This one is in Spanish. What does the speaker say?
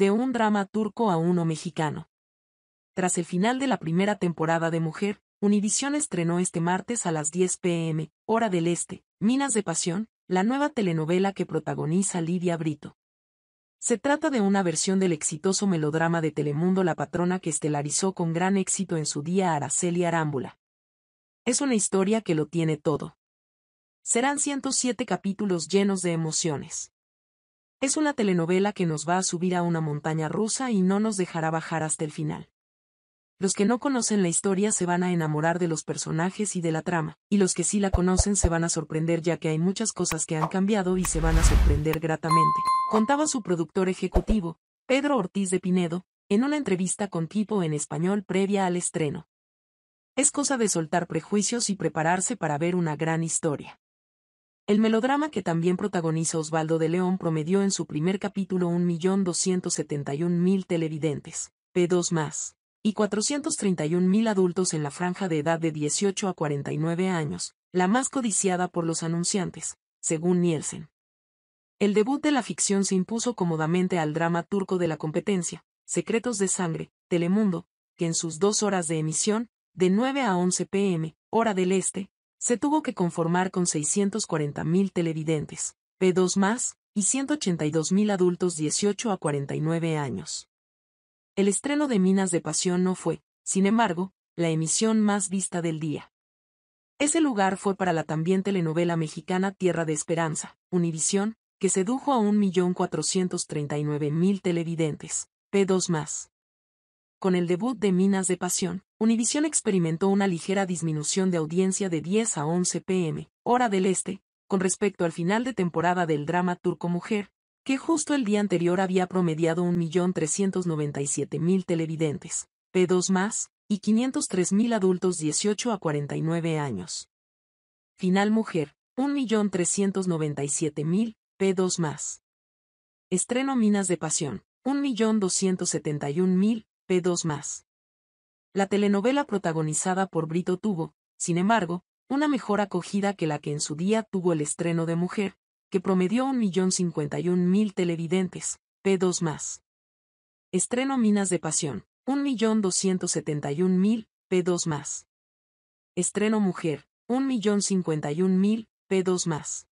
de un drama turco a uno mexicano. Tras el final de la primera temporada de Mujer, Univision estrenó este martes a las 10 pm, hora del este, Minas de Pasión, la nueva telenovela que protagoniza Lidia Brito. Se trata de una versión del exitoso melodrama de Telemundo La Patrona que estelarizó con gran éxito en su día Araceli Arámbula. Es una historia que lo tiene todo. Serán 107 capítulos llenos de emociones. Es una telenovela que nos va a subir a una montaña rusa y no nos dejará bajar hasta el final. Los que no conocen la historia se van a enamorar de los personajes y de la trama, y los que sí la conocen se van a sorprender ya que hay muchas cosas que han cambiado y se van a sorprender gratamente. Contaba su productor ejecutivo, Pedro Ortiz de Pinedo, en una entrevista con Tipo en español previa al estreno. Es cosa de soltar prejuicios y prepararse para ver una gran historia. El melodrama que también protagoniza Osvaldo de León promedió en su primer capítulo 1.271.000 televidentes, P2 más, y 431.000 adultos en la franja de edad de 18 a 49 años, la más codiciada por los anunciantes, según Nielsen. El debut de la ficción se impuso cómodamente al drama turco de la competencia, Secretos de Sangre, Telemundo, que en sus dos horas de emisión, de 9 a 11 pm, hora del este, se tuvo que conformar con 640.000 televidentes, P2 más, y 182.000 adultos 18 a 49 años. El estreno de Minas de Pasión no fue, sin embargo, la emisión más vista del día. Ese lugar fue para la también telenovela mexicana Tierra de Esperanza, Univisión, que sedujo a 1.439.000 televidentes, P2 más. Con el debut de Minas de Pasión, Univision experimentó una ligera disminución de audiencia de 10 a 11 pm, hora del este, con respecto al final de temporada del drama Turco Mujer, que justo el día anterior había promediado 1.397.000 televidentes, P2 más, y 503.000 adultos 18 a 49 años. Final Mujer, 1.397.000, P2 Estreno Minas de Pasión, 1.271.000, P2 la telenovela protagonizada por Brito tuvo, sin embargo, una mejor acogida que la que en su día tuvo el estreno de Mujer, que promedió 1.051.000 televidentes, P2 más. Estreno Minas de Pasión, 1.271.000, P2 más. Estreno Mujer, 1.051.000, P2 más.